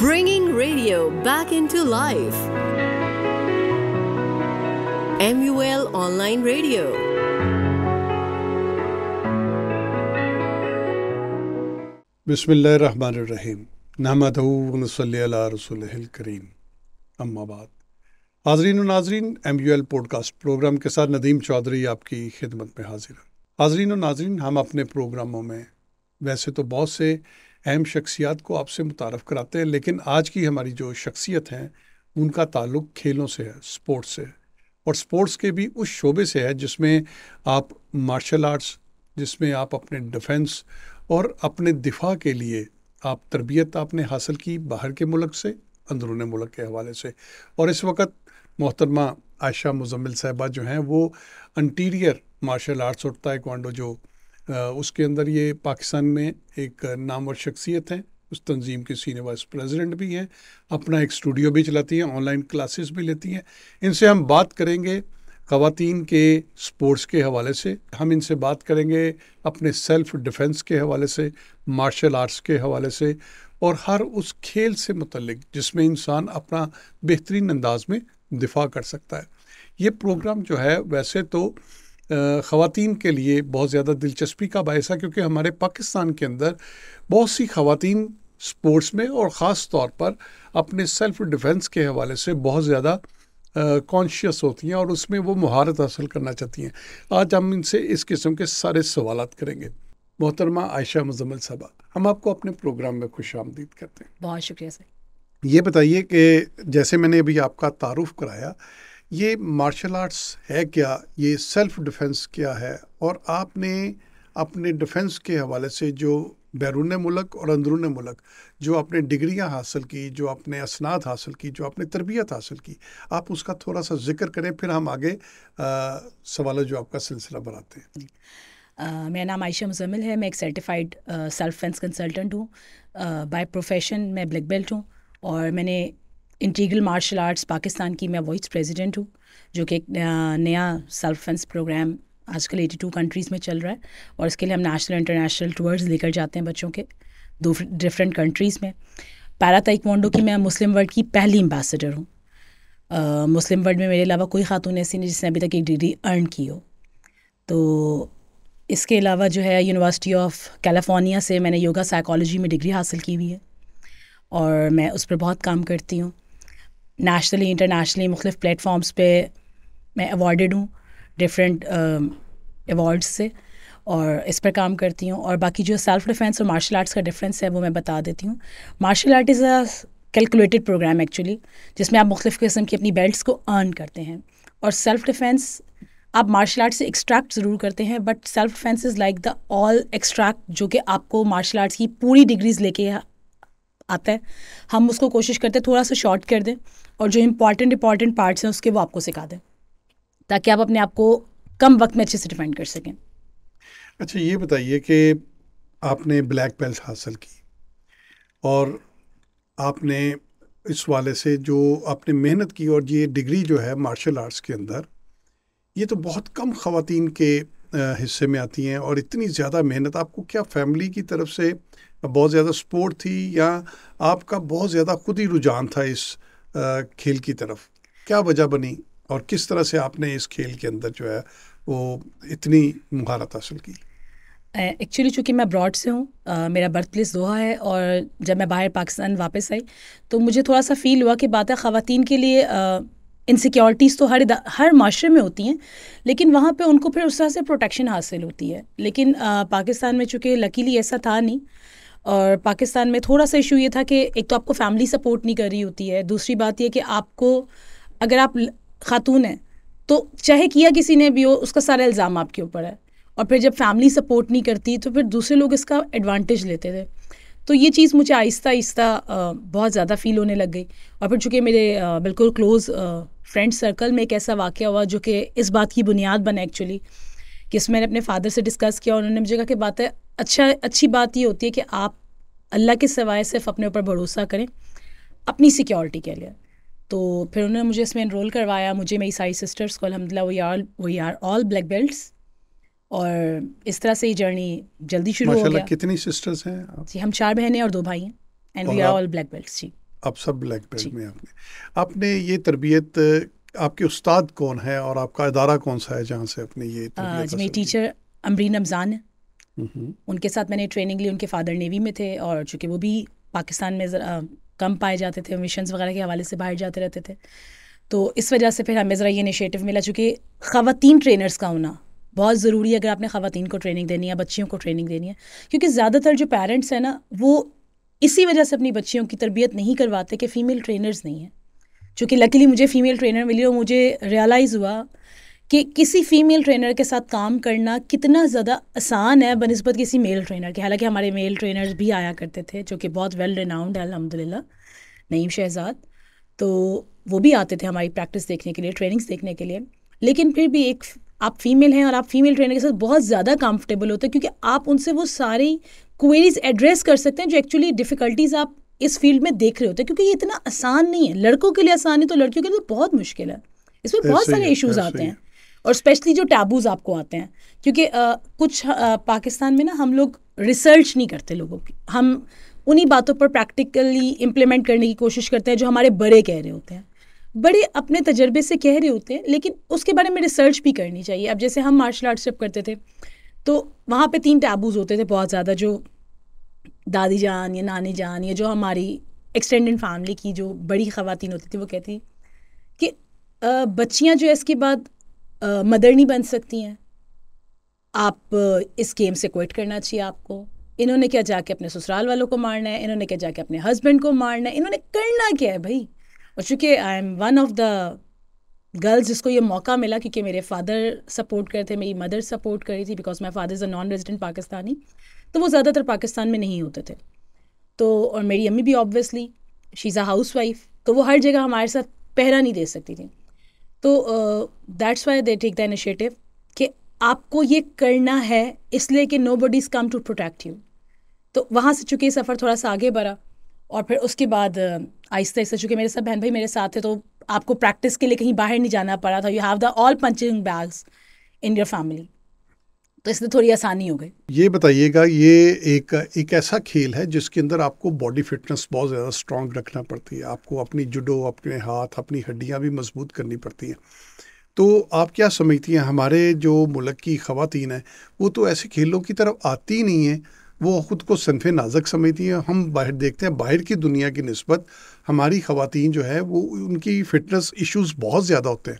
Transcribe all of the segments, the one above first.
Bringing radio back into life. MUL Online Radio. बिसमीम नहमद रसोल करीम अम्माबाद हाजरीन और नाजरीन M U L podcast programme के साथ नदीम चौधरी आपकी खिदमत में हाजिर हाजरीन और नाजरीन हम अपने प्रोग्रामों में वैसे तो बहुत से अहम शख्सियात को आपसे मुतारफ़ कराते हैं लेकिन आज की हमारी जो शख्सियत हैं उनका ताल्लुक खेलों से है स्पोर्ट्स से है और स्पोर्ट्स के भी उस शोबे से है जिसमें आप मार्शल आर्ट्स जिसमें आप अपने डिफेंस और अपने दिफा के लिए आप तरबियत आपने हासिल की बाहर के मुल्क से अंदरून मुल्क के हवाले से और इस वक्त मोहतरमा आयशा मुजम्मिल साहबा जो हैं वो इंटीरियर मार्शल आर्ट्स और ताइकवांडो जो उसके अंदर ये पाकिस्तान में एक नामवर शख्सियत हैं उस तंजीम के सीनियर वाइस प्रेसिडेंट भी हैं अपना एक स्टूडियो भी चलाती हैं ऑनलाइन क्लासेस भी लेती हैं इनसे हम बात करेंगे खातन के स्पोर्ट्स के हवाले से हम इनसे बात करेंगे अपने सेल्फ डिफेंस के हवाले से मार्शल आर्ट्स के हवाले से और हर उस खेल से मतलब जिसमें इंसान अपना बेहतरीन अंदाज में दिफा कर सकता है ये प्रोग्राम जो है वैसे तो ख़वान के लिए बहुत ज़्यादा दिलचस्पी का बायस है क्योंकि हमारे पाकिस्तान के अंदर बहुत सी खातन स्पोर्ट्स में और ख़ास तौर पर अपने सेल्फ डिफेंस के हवाले से बहुत ज़्यादा कॉन्शियस होती हैं और उसमें वो महारत हासिल करना चाहती हैं आज हम इनसे इस किस्म के सारे सवाल करेंगे मोहतरमा आयशा मजम्मल साहबा हम आपको अपने प्रोग्राम में खुश आमदीद करते हैं बहुत शुक्रिया सर ये बताइए कि जैसे मैंने अभी आपका तारुफ कराया ये मार्शल आर्ट्स है क्या ये सेल्फ डिफेंस क्या है और आपने अपने डिफेंस के हवाले से जो बैरून मुलक और अंदरून मुलक जो आपने डिग्रियां हासिल की जो आपने असनाद हासिल की जो आपने तरबियत हासिल की आप उसका थोड़ा सा जिक्र करें फिर हम आगे सवाल जो आपका सिलसिला बनाते हैं मेरा नाम आयशा मुजमिल है मैं एक सर्टिफाइड सेल्फ डिफेंस कंसल्टेंट हूँ बाय प्रोफेशन मैं ब्लैक बेल्ट हूँ और मैंने इंटीग्रल मार्शल आर्ट्स पाकिस्तान की मैं वाइस प्रेसिडेंट हूँ जो कि एक नया सेल्फ डिफेंस प्रोग्राम आजकल 82 कंट्रीज़ में चल रहा है और इसके लिए हम नेशनल इंटरनेशनल टूर्स लेकर जाते हैं बच्चों के दो डिफरेंट कंट्रीज़ में पैरा ताइकवोंडो की मैं मुस्लिम वर्ल्ड की पहली एम्बेसडर हूँ मुस्लिम uh, वर्ल्ड में मेरे अलावा कोई खातून ऐसी नहीं जिसने अभी तक एक डिग्री अर्न की हो तो इसके अलावा जो है यूनिवर्सिटी ऑफ कैलिफोर्निया से मैंने योगा साइकोलॉजी में डिग्री हासिल की हुई है और मैं उस पर बहुत काम करती हूँ नेशनली इंटरनेशनली मुख्तफ प्लेटफॉर्म्स पे मैं अवार्डेड हूँ डिफरेंट अवार्ड्स um, से और इस पर काम करती हूँ और बाकी जो सेल्फ डिफेंस और मार्शल आर्ट्स का डिफरेंस है वो मैं बता देती हूँ martial art is a calculated programme actually जिसमें आप मुख्तफ़ किस्म की अपनी बेल्ट को अर्न करते हैं और सेल्फ डिफेंस आप मार्शल आर्ट से एक्सट्रैक्ट ज़रूर करते हैं but self defence is like the all extract जो कि आपको मार्शल आर्ट्स की पूरी डिग्रीज लेके आता है हम उसको कोशिश करते हैं थोड़ा सा शॉर्ट कर दें और जो इंपॉर्टेंट इंपॉर्टेंट पार्ट्स हैं उसके वो आपको सिखा दें ताकि आप अपने आप को कम वक्त में अच्छे से डिफेंड कर सकें अच्छा ये बताइए कि आपने ब्लैक बेल्ट हासिल की और आपने इस वाले से जो आपने मेहनत की और ये डिग्री जो है मार्शल आर्ट्स के अंदर ये तो बहुत कम ख़वातीन के हिस्से में आती हैं और इतनी ज़्यादा मेहनत आपको क्या फैमिली की तरफ से बहुत ज़्यादा सपोर्ट थी या आपका बहुत ज़्यादा खुद ही रुझान था इस खेल की तरफ क्या वजह बनी और किस तरह से आपने इस खेल के अंदर जो है वो इतनी महारत हासिल की एक्चुअली चूँकि मैं ब्रॉड से हूँ मेरा बर्थ प्लेस दोहा है और जब मैं बाहर पाकिस्तान वापस आई तो मुझे थोड़ा सा फ़ील हुआ कि बात है ख़वान के लिए इनसिक्योरिटीज़ तो हर हर माशरे में होती हैं लेकिन वहाँ पे उनको फिर उस तरह से प्रोटेक्शन हासिल होती है लेकिन आ, पाकिस्तान में चूँकि लकीली ऐसा था नहीं और पाकिस्तान में थोड़ा सा इशू ये था कि एक तो आपको फैमिली सपोर्ट नहीं कर रही होती है दूसरी बात यह कि आपको अगर आप खातून हैं तो चाहे किया किसी ने भी हो उसका सारा इल्ज़ाम आपके ऊपर है और फिर जब फैमिली सपोर्ट नहीं करती तो फिर दूसरे लोग इसका एडवांटेज लेते थे तो ये चीज़ मुझे आहिस्ता आहिस्ता बहुत ज़्यादा फील होने लग गई और फिर चूँकि मेरे बिल्कुल क्लोज़ फ्रेंड सर्कल में एक ऐसा वाक़ हुआ जो कि इस बात की बुनियाद बना एक्चुअली कि इसमें मैंने अपने फादर से डिस्कस किया उन्होंने मुझे कहा कि बात है अच्छा अच्छी बात ये होती है कि आप अल्लाह के सिवाय सिर्फ अपने ऊपर भरोसा करें अपनी सिक्योरिटी के लिए तो फिर उन्होंने मुझे इसमें इनरोल करवाया मुझे मेरी सारी सिस्टर्स को अलहमदिल्ला we are we are all black belts और इस तरह से ये जर्नी जल्दी शुरू हो गया कितनी सिस्टर्स हैं जी हम चार बहनें और दो भाई हैं and we are all black belt जी अब सब ब्लैक बेल्ट में आपने आपने ये तरबियत आपके उस्ताद कौन है और आपका इदारा कौन सा है जहाँ से अपने ये जी मेरी टीचर अमरीन रमज़ान है उनके साथ मैंने ट्रेनिंग ली उनके फादर नेवी में थे और चूंकि वो भी पाकिस्तान में ज़रा कम पाए जाते थे मिशन वगैरह के हवाले से बाहर जाते रहते थे तो इस वजह से फिर हमें ज़रा ये इनिशिएटिव मिला चूँकि ख़वान ट्रेनर्स का होना बहुत ज़रूरी है अगर आपने ख़वान को ट्रेनिंग देनी है बच्चियों को ट्रेनिंग देनी है क्योंकि ज़्यादातर जो पेरेंट्स हैं ना वो इसी वजह से अपनी बच्चियों की तरबियत नहीं करवाते कि फ़ीमेल ट्रेनर्स नहीं हैं चूँकि लकीली मुझे फ़ीमेल ट्रेनर मिली और मुझे रियलाइज़ हुआ कि किसी फ़ीमेल ट्रेनर के साथ काम करना कितना ज़्यादा आसान है बनस्बत किसी मेल ट्रेनर के हालांकि हमारे मेल ट्रेनर्स भी आया करते थे जो कि बहुत वेल रिनाउंड है अलहमदिल्ला नईम शहजाद तो वो भी आते थे हमारी प्रैक्टिस देखने के लिए ट्रेनिंग्स देखने के लिए लेकिन फिर भी एक आप फीमेल हैं और आप फीमेल ट्रेनर के साथ बहुत ज़्यादा कंफर्टेबल होते हैं क्योंकि आप उनसे वो सारी क्वेरीज एड्रेस कर सकते हैं जो एक्चुअली डिफ़िकल्टीज़ आप इस फील्ड में देख रहे होते हैं क्योंकि ये इतना आसान नहीं है लड़कों के लिए आसान है तो लड़कियों के लिए तो बहुत मुश्किल है इसमें बहुत सारे इश्यूज आते हैं और स्पेशली जो टैबूज आपको आते हैं क्योंकि आ, कुछ आ, पाकिस्तान में ना हम लोग रिसर्च नहीं करते लोगों की हम उन्हीं बातों पर प्रैक्टिकली इम्प्लीमेंट करने की कोशिश करते हैं जो हमारे बड़े कह रहे होते हैं बड़े अपने तजर्बे से कह रहे होते हैं लेकिन उसके बारे में रिसर्च भी करनी चाहिए अब जैसे हम मार्शल आर्ट्स जब करते थे तो वहाँ पे तीन टैबूज होते थे बहुत ज़्यादा जो दादी जान या नानी जान या जो हमारी एक्सटेंडेड फैमिली की जो बड़ी ख़वान होती थी वो कहती कि बच्चियाँ जो है इसके बाद मदर नहीं बन सकती हैं आप इस गेम से क्विट करना चाहिए आपको इन्होंने क्या जाके अपने ससुराल वालों को मारना है इन्होंने क्या जाके अपने हस्बैंड को मारना है इन्होंने करना क्या है भाई और चूँकि I am one of the girls जिसको ये मौका मिला क्योंकि मेरे फादर सपोर्ट करे थे मेरी मदर सपोर्ट करी थी because my father is a non resident Pakistani तो वो ज़्यादातर पाकिस्तान में नहीं होते थे तो और मेरी अम्मी भी obviously she is a housewife तो वो हर जगह हमारे साथ पहरा नहीं दे सकती थी तो that's why they take the initiative कि आपको ये करना है इसलिए कि nobody is come to protect you तो वहाँ से चूँकि सफ़र थोड़ा सा आगे बढ़ा और फिर उसके बाद आहिस्ता आहिस्ता चूँकि मेरे सब बहन भाई मेरे साथ थे तो आपको प्रैक्टिस के लिए कहीं बाहर नहीं जाना पड़ा था you have the all punching bags in your family तो इसलिए थोड़ी आसानी हो गई ये बताइएगा ये एक एक ऐसा खेल है जिसके अंदर आपको बॉडी फिटनेस बहुत ज़्यादा स्ट्रांग रखना पड़ती है आपको अपनी जुडो अपने हाथ अपनी हड्डियाँ भी मजबूत करनी पड़ती हैं तो आप क्या समझती हैं हमारे जो मुल्क की खातन हैं वो तो ऐसे खेलों की तरफ आती ही नहीं है वो ख़ुद को सनफ़ नाजक समझती हैं हम बाहर देखते हैं बाहर की दुनिया की नस्बत हमारी खातन जो है वो उनकी फ़िटनेस इशूज़ बहुत ज़्यादा होते हैं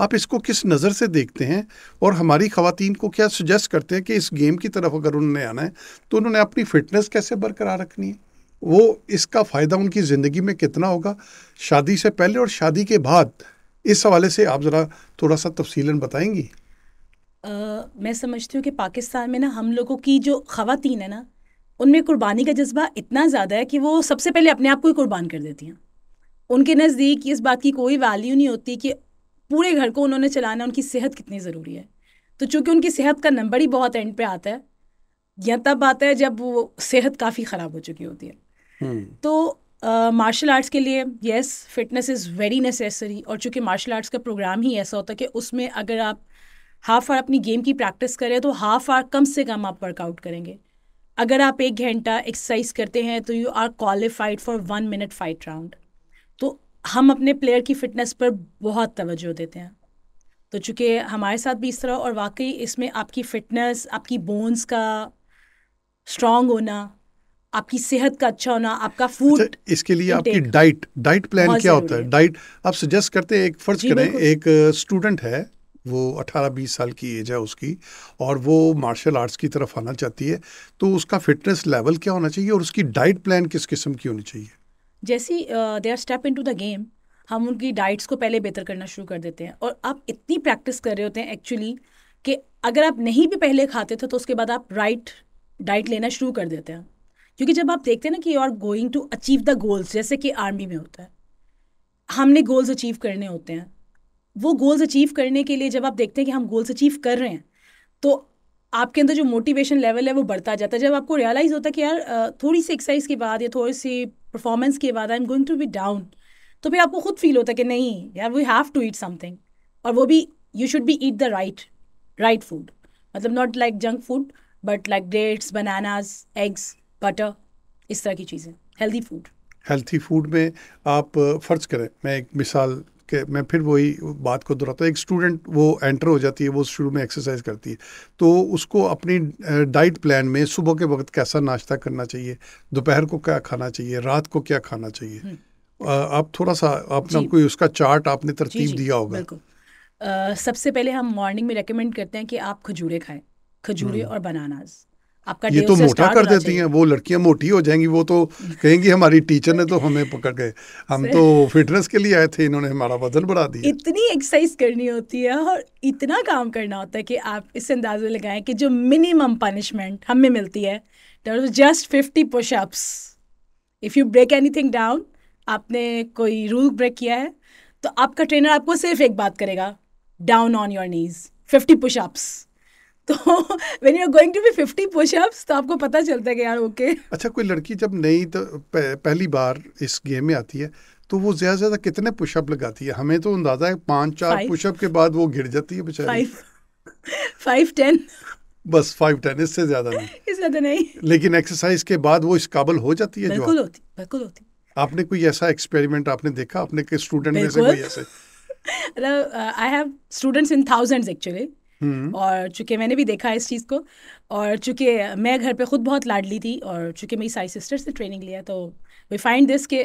आप इसको किस नज़र से देखते हैं और हमारी खातन को क्या सजेस्ट करते हैं कि इस गेम की तरफ अगर उन्होंने आना है तो उन्होंने अपनी फ़िटनेस कैसे बरकरार रखनी है वो इसका फ़ायदा उनकी ज़िंदगी में कितना होगा शादी से पहले और शादी के बाद इस हवाले से आप ज़रा थोड़ा सा तफसीला बताएंगी आ, मैं समझती हूँ कि पाकिस्तान में ना हम लोगों की जो खातन है ना उनमें कुर्बानी का जज्बा इतना ज़्यादा है कि वो सबसे पहले अपने आप को ही कुर्बान कर देती हैं उनके नज़दीक इस बात की कोई वैल्यू नहीं होती कि पूरे घर को उन्होंने चलाना उनकी सेहत कितनी ज़रूरी है तो चूँकि उनकी सेहत का नंबर ही बहुत एंड पे आता है या तब आता है जब वो सेहत काफ़ी ख़राब हो चुकी होती है हम्म। तो मार्शल uh, आर्ट्स के लिए yes fitness is very necessary और चूँकि मार्शल आर्ट्स का प्रोग्राम ही ऐसा होता है कि उसमें अगर आप हाफ आवर अपनी गेम की प्रैक्टिस करें तो हाफ आवर कम से कम आप वर्कआउट करेंगे अगर आप एक घंटा एक्सरसाइज करते हैं तो you are qualified for one minute fight round तो हम अपने प्लेयर की फ़िटनेस पर बहुत तवज्जो देते हैं तो चूँकि हमारे साथ भी इस तरह और वाकई इसमें आपकी फ़िटनेस आपकी बोन्स का स्ट्रांग होना आपकी सेहत का अच्छा होना आपका फूड अच्छा, इसके लिए आपकी डाइट डाइट प्लान क्या होता है डाइट आप सजेस्ट करते हैं एक फर्ज करें एक स्टूडेंट है वो 18-20 साल की एज है उसकी और वो मार्शल आर्ट्स की तरफ आना चाहती है तो उसका फिटनेस लेवल क्या होना चाहिए और उसकी डाइट प्लान किस किस्म की होनी चाहिए जैसी they are step into the game हम उनकी डाइट्स को पहले बेहतर करना शुरू कर देते हैं और आप इतनी प्रैक्टिस कर रहे होते हैं एक्चुअली कि अगर आप नहीं भी पहले खाते थे तो उसके बाद आप राइट डाइट लेना शुरू कर देते हैं क्योंकि जब आप देखते हैं ना कि you are going to achieve the goals जैसे कि आर्मी में होता है हमने गोल्स अचीव करने होते हैं वो गोल्स अचीव करने के लिए जब आप देखते हैं कि हम गोल्स अचीव कर रहे हैं तो आपके अंदर जो मोटिवेशन लेवल है वो बढ़ता जाता है जब आपको रियलाइज़ होता है कि यार थोड़ी सी एक्सरसाइज के बाद या थोड़ी सी परफॉर्मेंस के बाद I am going to be down तो फिर आपको खुद फील होता है कि नहीं यार we have to eat something और वो भी you should be eat the right right food मतलब not like junk food but like dates bananas eggs butter इस तरह की चीज़ें हेल्दी फूड हेल्थी फूड में आप फ़र्ज़ करें मैं एक मिसाल कि मैं फिर वही बात को दोहराता एक स्टूडेंट वो एंटर हो जाती है वो शुरू में एक्सरसाइज करती है तो उसको अपनी डाइट प्लान में सुबह के वक्त कैसा नाश्ता करना चाहिए दोपहर को क्या खाना चाहिए रात को क्या खाना चाहिए हम्म। आप थोड़ा सा आपने कोई उसका चार्ट आपने तरतीब दिया होगा Uh, सबसे पहले हम मॉर्निंग में रेकमेंड करते हैं कि आप खजूरें खाएं खजूरें हम्म। और बनानाज़ आपका ये तो मोटा कर देती हैं वो लड़कियां मोटी हो जाएंगी वो तो कहेंगी हमारी टीचर ने तो हमें पकड़ गए हम तो फिटनेस के लिए आए थे इन्होंने हमारा वजन बढ़ा दिया इतनी एक्सरसाइज करनी होती है और इतना काम करना होता है कि आप इस अंदाज में लगाएं कि जो मिनिमम पनिशमेंट हमें मिलती है just fifty pushups if you break anything down आपने कोई रूल ब्रेक किया है तो आपका ट्रेनर आपको सिर्फ एक बात करेगा down on your knees fifty pushups तो when you are going to be fifty pushups तो आपको पता चलता है कि यार ओके okay. अच्छा कोई लड़की जब नई तो पहली बार इस गेम में आती है तो वो ज्यादा से ज्यादा कितने पुशअप लगाती है हमें तो अंदाजा है पाँच चार पुशअप के बाद वो गिर जाती है बेचारी फाइव फाइव टेन बस फाइव टेन इससे ज्यादा नहीं इससे ज्यादा नहीं लेकिन एक्सरसाइज के बाद वो इस काबल हो जाती है बिल्कुल होती बिल्कुल होती आपने कोई ऐसा एक्सपेरिमेंट आपने देखा अपने के स्टूडेंट में से कोई ऐसे I have students in thousands actually hmm. और चूंकि मैंने भी देखा इस चीज़ को और चूंकि मैं घर पे खुद बहुत लाडली थी और चूंकि मेरी सारी सिस्टर से ट्रेनिंग लिया तो वी फाइंड दिस के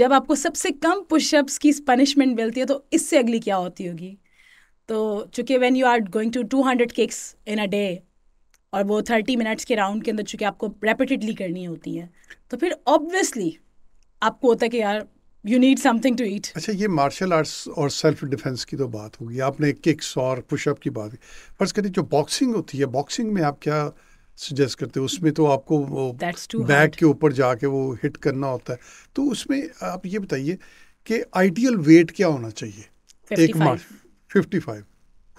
जब आपको सबसे कम पुशअप्स की पनिशमेंट मिलती है तो इससे अगली क्या होती होगी तो चूंकि when you are going to two hundred cakes in a day और वो थर्टी मिनट्स के राउंड के अंदर चूंकि आपको रेपिटेडली करनी होती है तो फिर ऑब्वियसली आपको होता है कि यार you need something to eat अच्छा ये मार्शल आर्ट्स और सेल्फ डिफेंस की तो बात होगी आपने किक्स और पुशअप की बात फर्ज करिए जो बॉक्सिंग होती है बॉक्सिंग में आप क्या सजेस्ट करते हैं उसमें तो आपको वो के ऊपर जाके वो हिट करना होता है तो उसमें आप ये बताइए कि आइडियल वेट क्या होना चाहिए एक मार्च फिफ्टी फाइव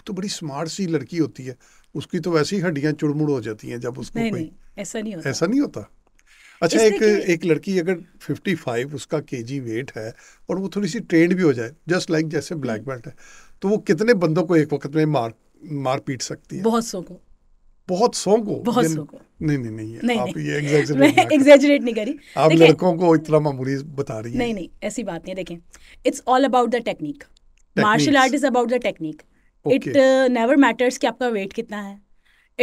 तो बड़ी स्मार्ट सी लड़की होती है उसकी तो वैसे ही हड्डियाँ चुड़मुड़ हो जाती हैं जब उसको नहीं, नहीं, ऐसा नहीं होता ऐसा नहीं होता अच्छा एक एक लड़की अगर 55 उसका केजी वेट है और वो थोड़ी सी ट्रेंड भी हो जाए जस्ट लाइक like जैसे ब्लैक हम्म। बेल्ट है तो वो कितने बंदों को एक वक्त में मार मार पीट सकती है बहुत सौ को बहुत सौ को बहुत सौ को नहीं नहीं नहीं, नहीं आप नहीं, ये एग्जैजरेट एग्जैजरेट नहीं करी आप लड़कों को इतना मामूली बता रही हैं नहीं नहीं ऐसी बात नहीं देखें it's all about the technique martial art is about the technique it never matters कि आपका वेट कितना है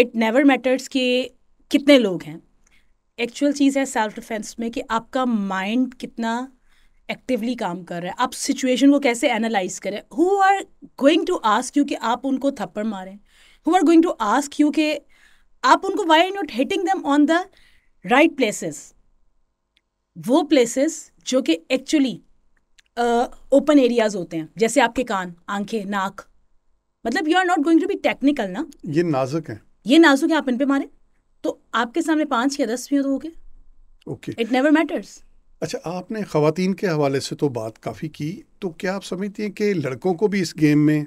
इट नेवर मैटर्स कि कितने लोग हैं एक्चुअल चीज़ है सेल्फ डिफेंस में कि आपका माइंड कितना एक्टिवली काम कर रहा है आप सिचुएशन को कैसे एनालाइज करें who are going to ask you कि आप उनको थप्पड़ मारें who are going to ask you कि आप उनको why not hitting them on the right places वो प्लेसेस जो कि एक्चुअली ओपन एरियाज होते हैं जैसे आपके कान आंखें नाक मतलब you are not going to be technical ना ये नाजुक है ये नाजुक है आप इन पे मारें तो आपके सामने पाँच या दस भी हो तो okay okay it never matters अच्छा आपने खातन के हवाले से तो बात काफ़ी की तो क्या आप समझती हैं कि लड़कों को भी इस गेम में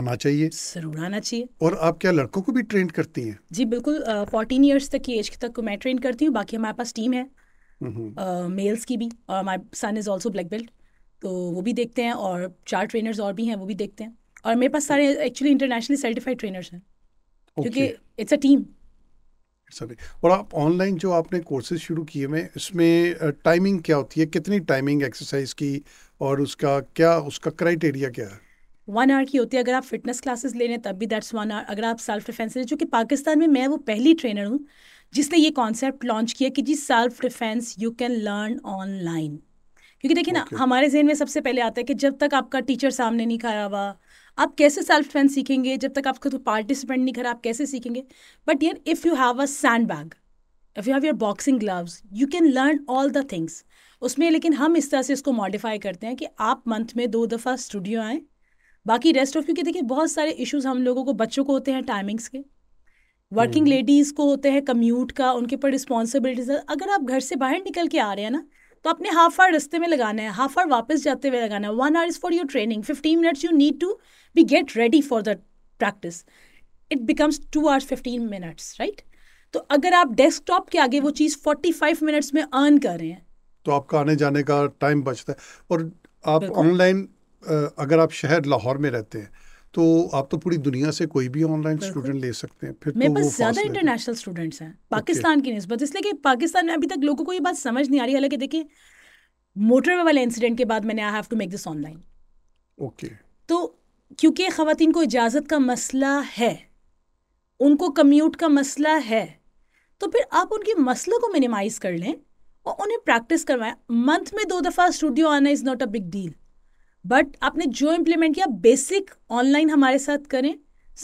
आना चाहिए जरूर आना चाहिए और आप क्या लड़कों को भी ट्रेन करती हैं जी बिल्कुल फोर्टीन ईयर्स तक की एज तक मैं ट्रेन करती हूँ बाकी हमारे पास टीम है मेल्स की भी और my son is also black belt तो वो भी देखते हैं और चार ट्रेनर्स और भी हैं वो भी देखते हैं और मेरे पास सारे एक्चुअली इंटरनेशनली सर्टिफाइड ट्रेनर्स हैं क्योंकि इट्स अ टीम सभी और आप ऑनलाइन जो आपने कोर्सेज शुरू किए हुए इसमें टाइमिंग क्या होती है कितनी टाइमिंग एक्सरसाइज की और उसका क्या उसका क्राइटेरिया क्या है वन आवर की होती है अगर आप फिटनेस क्लासेस ले रहे हैं तब भी दैट्स वन आवर अगर आप सेल्फ डिफेंस ले चूँकि पाकिस्तान में मैं वो पहली ट्रेनर हूँ जिसने ये कॉन्सेप्ट लॉन्च किया कि जी self defence you can learn online क्योंकि देखिए okay. ना हमारे जहन में सबसे पहले आता है कि जब तक आपका टीचर सामने नहीं खड़ा हुआ आप कैसे सेल्फ डिफेंस सीखेंगे जब तक आप खुद पार्टिसिपेंट नहीं करा आप कैसे सीखेंगे बट यार if you have a sand bag if you have your boxing gloves you can learn all the things उसमें लेकिन हम इस तरह से इसको मॉडिफाई करते हैं कि आप मंथ में दो दफ़ा स्टूडियो आएँ बाकी रेस्ट ऑफ क्योंकि देखिए बहुत सारे इश्यूज हम लोगों को बच्चों को होते हैं टाइमिंग्स के वर्किंग हम्म। लेडीज़ को होते हैं कम्यूट का उनके ऊपर रिस्पॉन्सिबिलिटीज अगर आप घर से बाहर निकल के आ रहे हैं ना तो अपने हाफ आवर रस्ते में लगाना है हाफ आवर वापस जाते हुए लगाना है one hour is for your training fifteen minutes you need to be get ready for the practice it becomes two hours fifteen minutes right तो अगर आप डेस्कटॉप के आगे वो चीज़ फोर्टी फाइव मिनट्स में अर्न कर रहे हैं तो आपका आने जाने का टाइम बचता है और आप ऑनलाइन अगर आप शहर लाहौर में रहते हैं तो आप तो पूरी दुनिया से कोई भी ऑनलाइन स्टूडेंट ले सकते हैं फिर मेरे तो पास ज़्यादा इंटरनेशनल स्टूडेंट्स हैं पाकिस्तान की नस्बत इसलिए कि पाकिस्तान में अभी तक लोगों को ये बात समझ नहीं आ रही हालांकि देखिए मोटर वाले इंसिडेंट के बाद मैंने I have to make this online okay तो क्योंकि खातन को इजाज़त का मसला है उनको कम्यूट का मसला है तो फिर आप उनके मसलों को मिनिमाइज़ कर लें और उन्हें प्रैक्टिस करवाएं मंथ में दो दफ़ा स्टूडियो आना is not a big deal but आपने जो इम्प्लीमेंट किया बेसिक ऑनलाइन हमारे साथ करें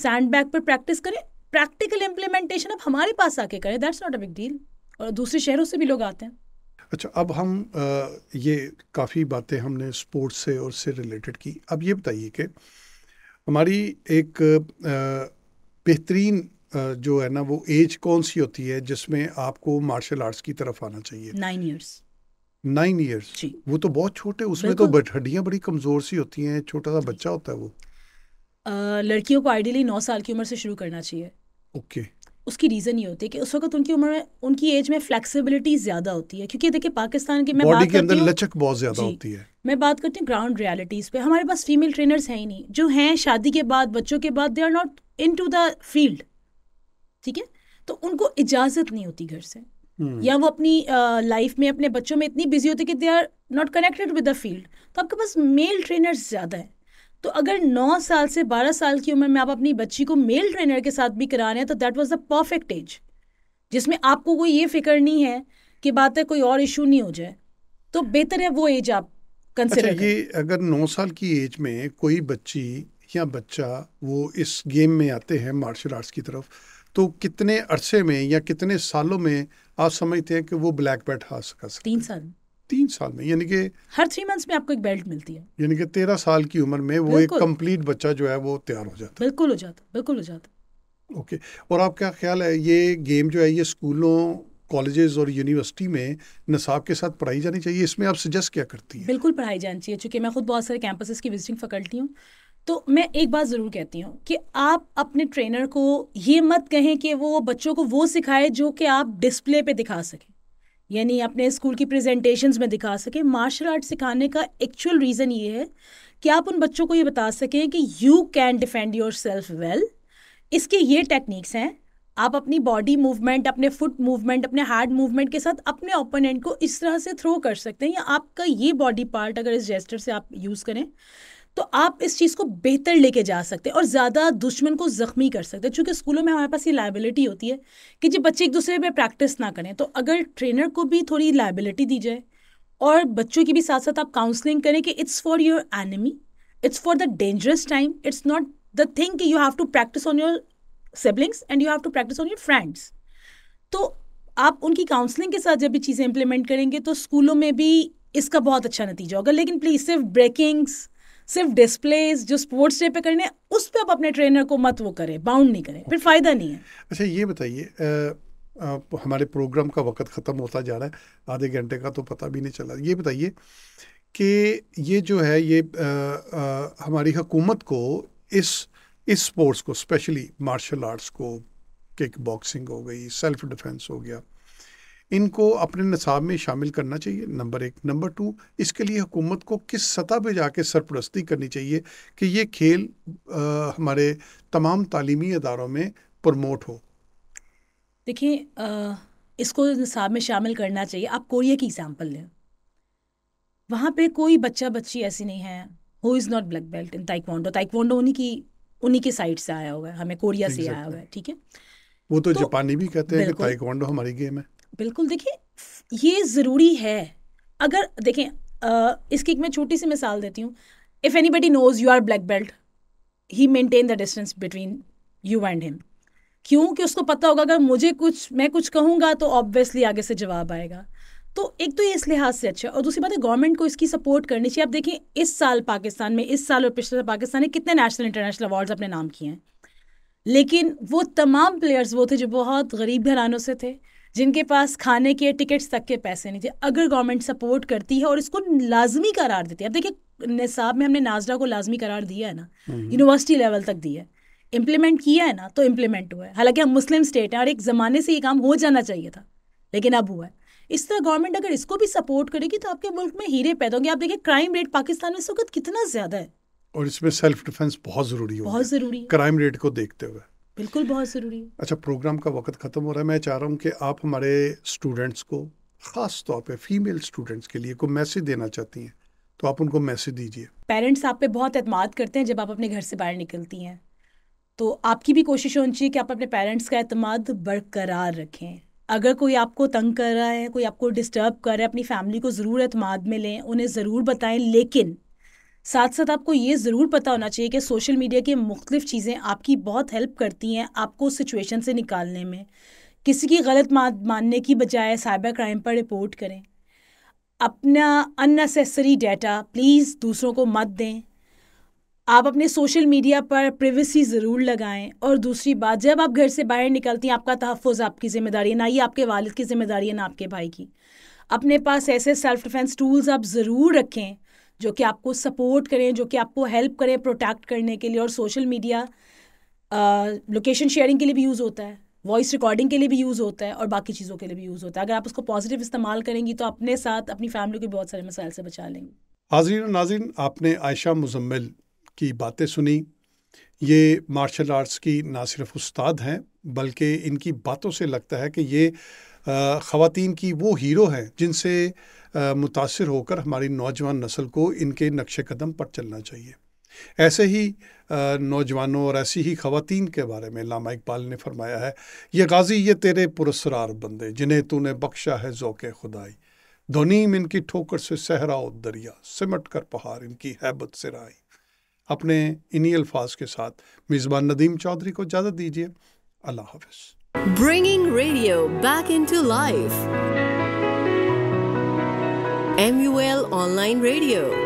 सैंड बैग पर प्रैक्टिस करें प्रैक्टिकल इम्प्लीमेंटेशन आप हमारे पास आके करें that's not a big deal और दूसरे शहरों से भी लोग आते हैं अच्छा अब हम आ, ये काफ़ी बातें हमने स्पोर्ट्स से और से रिलेटेड की अब ये बताइए कि हमारी एक बेहतरीन जो है ना वो एज कौन सी होती है जिसमें आपको मार्शल आर्ट्स की तरफ आना चाहिए नाइन ईयर्स नाइन ईयर्स वो तो बहुत छोटे उसमें तो हड्डियाँ बड़ी कमज़ोर सी होती हैं छोटा सा बच्चा होता है वो लड़कियों को आइडियली नौ साल की उम्र से शुरू करना चाहिए ओके उसकी रीज़न ये होती है कि उस वक्त उनकी उम्र में उनकी एज में फ्लेक्सिबिलिटी ज़्यादा होती है क्योंकि देखिए पाकिस्तान की मैं बात के अंदर लचक बहुत ज़्यादा होती है मैं बात करती हूँ ग्राउंड रियलिटीज़ पे हमारे पास फीमेल ट्रेनर्स हैं ही नहीं जो हैं शादी के बाद बच्चों के बाद they are not into the field ठीक है तो उनको इजाज़त नहीं होती घर से Hmm. या वो अपनी लाइफ में अपने बच्चों में इतनी बिजी होती कि they are not connected with the field तो आपके पास मेल ट्रेनर्स ज़्यादा है तो अगर 9 साल से 12 साल की उम्र में आप अपनी बच्ची को मेल ट्रेनर के साथ भी करा रहे हैं तो that was the perfect age जिसमें आपको कोई ये फिक्र नहीं है कि बात है कोई और इशू नहीं हो जाए तो बेहतर है वो एज आप कंसिडर अच्छा, ये अगर नौ साल की एज में कोई बच्ची या बच्चा वो इस गेम में आते हैं मार्शल आर्ट्स की तरफ तो कितने अरसे में या कितने सालों में आप समझते हैं कि वो ब्लैक बेल्ट हासिल कर सकते तीन साल तीन साल में यानी कि हर थ्री मंथ्स में आपको एक बेल्ट मिलती है यानी कि तेरह साल की उम्र में वो एक कंप्लीट बच्चा जो है वो तैयार हो जाता है बिल्कुल हो जाता बिल्कुल हो जाता ओके और आप क्या ख्याल है ये गेम जो है ये स्कूलों कॉलेजेस और यूनिवर्सिटी में नसाब के साथ पढ़ाई जानी चाहिए इसमें आप सजेस्ट क्या करती हैं बिल्कुल पढ़ाई जानी चाहिए चूँकि मैं खुद बहुत सारे कैंपसेस की विजिटिंग फैकल्टी हूँ तो मैं एक बात ज़रूर कहती हूँ कि आप अपने ट्रेनर को ये मत कहें कि वो बच्चों को वो सिखाए जो कि आप डिस्प्ले पे दिखा सकें यानी अपने स्कूल की प्रेजेंटेशन में दिखा सकें मार्शल आर्ट सिखाने का एक्चुअल रीज़न ये है कि आप उन बच्चों को ये बता सकें कि you can defend yourself well इसके ये टेक्निक्स हैं आप अपनी बॉडी मूवमेंट अपने फुट मूवमेंट अपने हार्ड मूवमेंट के साथ अपने ओपोनेंट को इस तरह से थ्रो कर सकते हैं या आपका ये बॉडी पार्ट अगर इस जेस्टर से आप यूज़ करें तो आप इस चीज़ को बेहतर लेके जा सकते हैं और ज़्यादा दुश्मन को ज़ख्मी कर सकते हैं चूँकि स्कूलों में हमारे पास ये लाइबिलिटी होती है कि जब बच्चे एक दूसरे पर प्रैक्टिस ना करें तो अगर ट्रेनर को भी थोड़ी लाइबिलिटी दी जाए और बच्चों की भी साथ साथ आप काउंसलिंग करें कि it's for your enemy it's for the dangerous time it's not the thing you have to practice on your siblings and you have to practice on your friends तो आप उनकी काउंसलिंग के साथ जब भी चीज़ें इंप्लीमेंट करेंगे तो स्कूलों में भी इसका बहुत अच्छा नतीजा होगा लेकिन प्लीज़ सिर्फ ब्रेकिंग्स सिर्फ डिस्प्लेज जो स्पोर्ट्स डे पे करने उस पर आप अपने ट्रेनर को मत वो करें बाउंड नहीं करें फिर फ़ायदा नहीं है अच्छा ये बताइए हमारे प्रोग्राम का वक्त ख़त्म होता जा रहा है आधे घंटे का तो पता भी नहीं चला ये बताइए कि ये जो है ये आ, आ, हमारी हुकूमत को इस इस स्पोर्ट्स को स्पेशली मार्शल आर्ट्स को किक बॉक्सिंग हो गई सेल्फ डिफेंस हो गया इनको अपने नसाब में शामिल करना चाहिए नंबर एक नंबर टू इसके लिए हुकूमत को किस सतह पे जाके सरपरस्ती करनी चाहिए कि ये खेल आ, हमारे तमाम तालीमी अदारों में प्रमोट हो देखिए इसको नसाब में शामिल करना चाहिए आप कोरिया की एग्ज़ाम्पल लें वहाँ पे कोई बच्चा बच्ची ऐसी नहीं है who is not black belt in taekwondo taekwondo उन्हीं की उन्हीं के साइड से आया हुआ है हमें कोरिया से आया हुआ है ठीक है वो तो, तो जापानी भी कहते हैं कि ताइक्वांडो हमारी गेम है बिल्कुल देखिए ये ज़रूरी है अगर देखें इसकी एक मैं छोटी सी मिसाल देती हूँ if anybody knows you are black belt he maintain the distance between you and him क्यों कि उसको पता होगा अगर मुझे कुछ मैं कुछ कहूँगा तो ऑब्वियसली आगे से जवाब आएगा तो एक तो ये इस लिहाज से अच्छा है और दूसरी बात है गवर्नमेंट को इसकी सपोर्ट करनी चाहिए आप देखें इस साल पाकिस्तान में इस साल और पिछले साल पाकिस्तान ने कितने नेशनल इंटरनेशनल अवार्ड्स अपने नाम किए हैं लेकिन वो तमाम प्लेयर्स वो थे जो बहुत गरीब घरानों से थे जिनके पास खाने के टिकट्स तक के पैसे नहीं थे अगर गवर्नमेंट सपोर्ट करती है और इसको लाजमी करार देती है अब देखिए निसाब में हमने नाजरा को लाजमी करार दिया है ना हम्म। यूनिवर्सिटी लेवल तक दिया है इम्प्लीमेंट किया है ना तो इम्प्लीमेंट हुआ है हालांकि हम मुस्लिम स्टेट हैं और एक ज़माने से ये काम हो जाना चाहिए था लेकिन अब हुआ है इस तरह गवर्नमेंट अगर इसको भी सपोर्ट करेगी तो आपके मुल्क में हीरे पैदा होंगे आप देखिए क्राइम रेट पाकिस्तान में इस वक्त कितना ज़्यादा है और इसमें सेल्फ डिफेंस बहुत ज़रूरी है बहुत ज़रूरी क्राइम रेट को देखते हुए बिल्कुल बहुत ज़रूरी है अच्छा प्रोग्राम का वक्त ख़त्म हो रहा है मैं चाह रहा हूँ कि आप हमारे स्टूडेंट्स को ख़ास तौर पे फीमेल स्टूडेंट्स के लिए कोई मैसेज देना चाहती हैं तो आप उनको मैसेज दीजिए पेरेंट्स आप पे बहुत अतमाद करते हैं जब आप अपने घर से बाहर निकलती हैं तो आपकी भी कोशिश होनी चाहिए कि आप अपने पेरेंट्स का अतमाद बरकरार रखें अगर कोई आपको तंग कर रहा है कोई आपको डिस्टर्ब कर रहा है अपनी फैमिली को ज़रूर अतमाद में लें उन्हें ज़रूर बताएं लेकिन साथ साथ आपको ये ज़रूर पता होना चाहिए कि सोशल मीडिया की मुख्तफ़ चीज़ें आपकी बहुत हेल्प करती हैं आपको सिचुएशन से निकालने में किसी की गलत मानने की बजाय साइबर क्राइम पर रिपोर्ट करें अपना अननेसेसरी डाटा प्लीज़ दूसरों को मत दें आप अपने सोशल मीडिया पर प्रिवेसी ज़रूर लगाएं और दूसरी बात जब आप घर से बाहर निकलती हैं आपका तहफ़ आपकी ज़िम्मेदारी है ना ही आपके वालिद की ज़िम्मेदारी है ना आपके भाई की अपने पास ऐसे सेल्फ डिफेंस टूल्स आप ज़रूर रखें जो कि आपको सपोर्ट करें जो कि आपको हेल्प करें प्रोटेक्ट करने के लिए और सोशल मीडिया लोकेशन शेयरिंग के लिए भी यूज़ होता है वॉइस रिकॉर्डिंग के लिए भी यूज़ होता है और बाकी चीज़ों के लिए भी यूज़ होता है अगर आप उसको पॉजिटिव इस्तेमाल करेंगी तो अपने साथ अपनी फैमिली को बहुत सारे मसाइल से बचा लेंगे हाजिर नाजिन आपने आयशा मुजम्मिल की बातें सुनी ये मार्शल आर्ट्स की ना सिर्फ उस्ताद हैं बल्कि इनकी बातों से लगता है कि ये ख़वान की वो हीरो हैं जिनसे मुतासर होकर हमारी नौजवान नस्ल को इनके नक्श कदम पर चलना चाहिए ऐसे ही नौजवानों और ऐसी ही खवतिन के बारे में लामा इकबाल ने फरमाया है ये गाजी ये तेरे पुरस्ार बंदे जिन्हें तूने बख्शा है ओक़ खुदाई धोनीम इनकी ठोकर से सहरा और दरिया सिमट कर पहाड़ इनकी हैबत से राई अपने इन्हीं अल्फाज के साथ मेज़बान नदीम चौधरी को इजाज़त दीजिए अल्लाह हाफ Bringing radio back into life. MUL Online Radio.